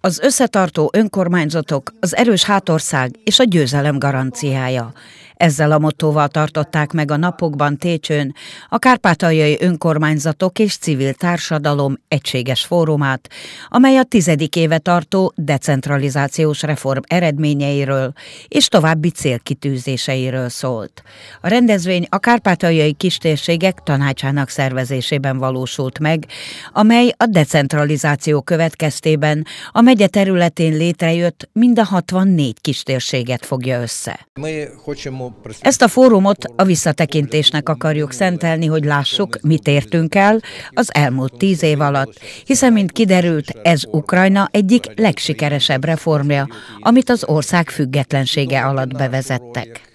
az összetartó önkormányzatok, az erős hátország és a győzelem garanciája. Ezzel a mottóval tartották meg a napokban Técsőn a kárpátaljai önkormányzatok és civil társadalom egységes fórumát, amely a tizedik éve tartó decentralizációs reform eredményeiről és további célkitűzéseiről szólt. A rendezvény a kárpátaljai kistérségek tanácsának szervezésében valósult meg, amely a decentralizáció következtében a megye területén létrejött mind a 64 kistérséget fogja össze. Mi хочемо ezt a fórumot a visszatekintésnek akarjuk szentelni, hogy lássuk, mit értünk el az elmúlt tíz év alatt, hiszen, mint kiderült, ez Ukrajna egyik legsikeresebb reformja, amit az ország függetlensége alatt bevezettek.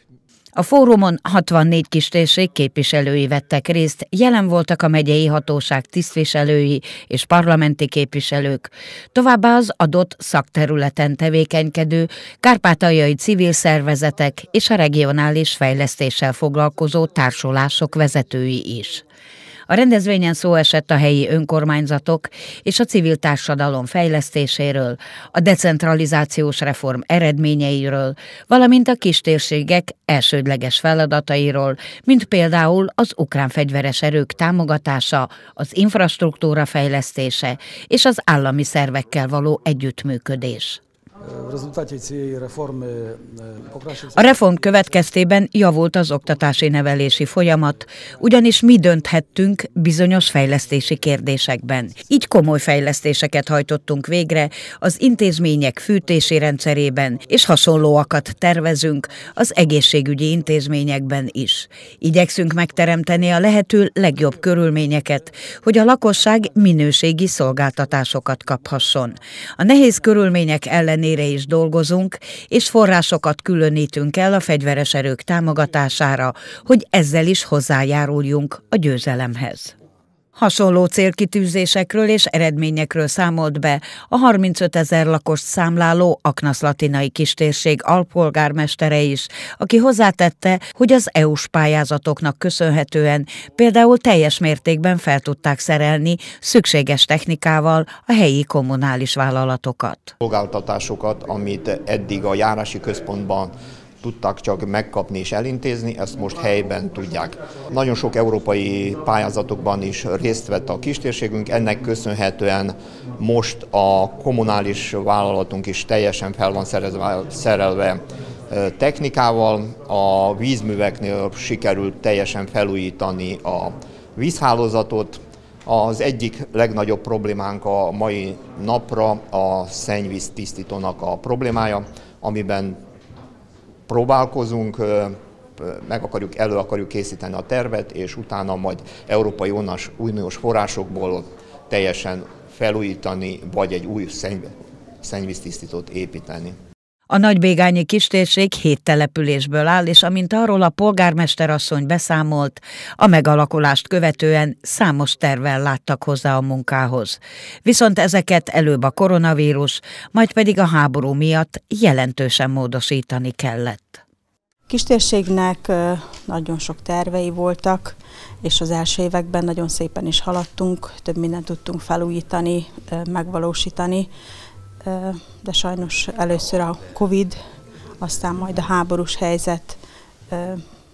A fórumon 64 térség képviselői vettek részt, jelen voltak a megyei hatóság tisztviselői és parlamenti képviselők, továbbá az adott szakterületen tevékenykedő kárpátaljai civil szervezetek és a regionális fejlesztéssel foglalkozó társulások vezetői is. A rendezvényen szó esett a helyi önkormányzatok és a civil társadalom fejlesztéséről, a decentralizációs reform eredményeiről, valamint a kistérségek elsődleges feladatairól, mint például az ukrán fegyveres erők támogatása, az infrastruktúra fejlesztése és az állami szervekkel való együttműködés. A reform következtében javult az oktatási nevelési folyamat, ugyanis mi dönthettünk bizonyos fejlesztési kérdésekben. Így komoly fejlesztéseket hajtottunk végre az intézmények fűtési rendszerében, és hasonlóakat tervezünk az egészségügyi intézményekben is. Igyekszünk megteremteni a lehető legjobb körülményeket, hogy a lakosság minőségi szolgáltatásokat kaphasson. A nehéz körülmények ellenére ellenére is dolgozunk, és forrásokat különítünk el a fegyveres erők támogatására, hogy ezzel is hozzájáruljunk a győzelemhez. Hasonló célkitűzésekről és eredményekről számolt be a 35 ezer lakost számláló Aknasz latinai kistérség alpolgármestere is, aki hozzátette, hogy az EU-s pályázatoknak köszönhetően például teljes mértékben fel tudták szerelni szükséges technikával a helyi kommunális vállalatokat. Szolgáltatásokat, amit eddig a járási központban tudták csak megkapni és elintézni, ezt most helyben tudják. Nagyon sok európai pályázatokban is részt vett a kistérségünk, ennek köszönhetően most a kommunális vállalatunk is teljesen fel van szerezve, szerelve technikával, a vízműveknél sikerült teljesen felújítani a vízhálózatot, az egyik legnagyobb problémánk a mai napra a szennyvíz tisztítónak a problémája, amiben próbálkozunk, meg akarjuk, elő akarjuk készíteni a tervet, és utána majd Európai Uniós forrásokból teljesen felújítani, vagy egy új szennyvíztisztítót építeni. A nagybégányi kistérség hét településből áll, és amint arról a polgármester asszony beszámolt, a megalakulást követően számos tervel láttak hozzá a munkához. Viszont ezeket előbb a koronavírus, majd pedig a háború miatt jelentősen módosítani kellett. Kistérségnek nagyon sok tervei voltak, és az első években nagyon szépen is haladtunk, több mindent tudtunk felújítani, megvalósítani, de sajnos először a Covid, aztán majd a háborús helyzet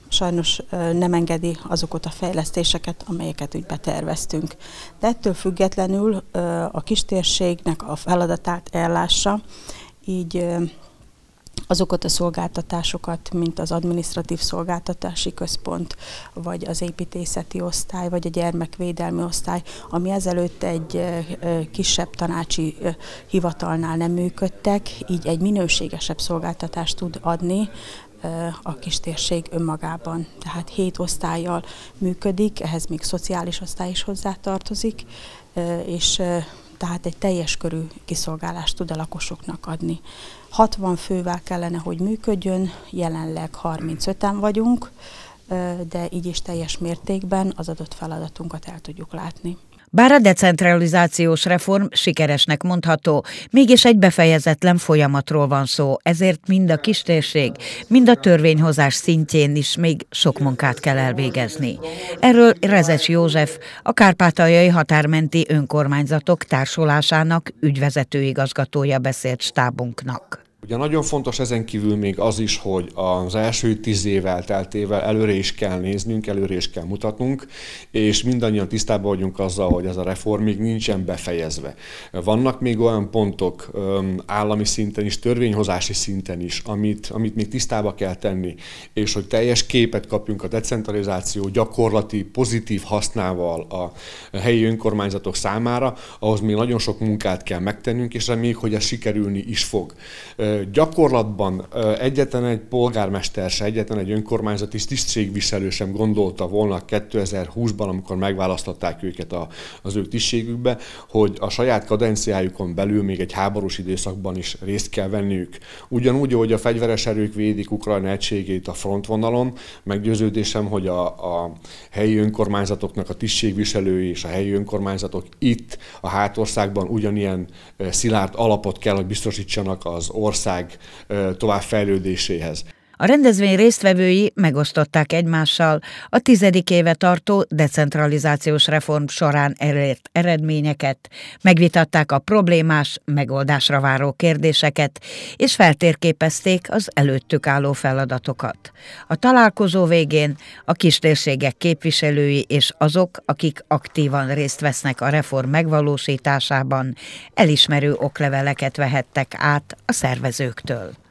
sajnos nem engedi azokat a fejlesztéseket, amelyeket úgy beterveztünk. De ettől függetlenül a kistérségnek a feladatát ellássa, így azokat a szolgáltatásokat, mint az adminisztratív szolgáltatási központ, vagy az építészeti osztály, vagy a gyermekvédelmi osztály, ami ezelőtt egy kisebb tanácsi hivatalnál nem működtek, így egy minőségesebb szolgáltatást tud adni a kis térség önmagában. Tehát hét osztályjal működik, ehhez még szociális osztály is hozzátartozik, és tehát egy teljes körű kiszolgálást tud a lakosoknak adni. 60 fővel kellene, hogy működjön, jelenleg 35-en vagyunk, de így is teljes mértékben az adott feladatunkat el tudjuk látni. Bár a decentralizációs reform sikeresnek mondható, mégis egy befejezetlen folyamatról van szó, ezért mind a kistérség, mind a törvényhozás szintjén is még sok munkát kell elvégezni. Erről Rezes József, a Kárpátaljai Határmenti Önkormányzatok Társulásának ügyvezető igazgatója beszélt stábunknak. Ugye nagyon fontos ezen kívül még az is, hogy az első tíz év elteltével előre is kell néznünk, előre is kell mutatnunk, és mindannyian tisztában vagyunk azzal, hogy ez a reform még nincsen befejezve. Vannak még olyan pontok állami szinten is, törvényhozási szinten is, amit, amit még tisztába kell tenni, és hogy teljes képet kapjunk a decentralizáció gyakorlati, pozitív hasznával a helyi önkormányzatok számára, ahhoz még nagyon sok munkát kell megtennünk, és reméljük, hogy ez sikerülni is fog gyakorlatban egyetlen egy polgármester se, egyetlen egy önkormányzati tisztségviselő sem gondolta volna 2020-ban, amikor megválasztották őket a, az ő tisztségükbe, hogy a saját kadenciájukon belül még egy háborús időszakban is részt kell venniük. Ugyanúgy, hogy a fegyveres erők védik Ukrajna egységét a frontvonalon, meggyőződésem, hogy a, a helyi önkormányzatoknak a tisztségviselői és a helyi önkormányzatok itt a hátországban ugyanilyen szilárd alapot kell, hogy biztosítsanak az ország ország továbbfejlődéséhez. A rendezvény résztvevői megosztották egymással a tizedik éve tartó decentralizációs reform során elért eredményeket, megvitatták a problémás, megoldásra váró kérdéseket, és feltérképezték az előttük álló feladatokat. A találkozó végén a kistérségek képviselői és azok, akik aktívan részt vesznek a reform megvalósításában, elismerő okleveleket vehettek át a szervezőktől.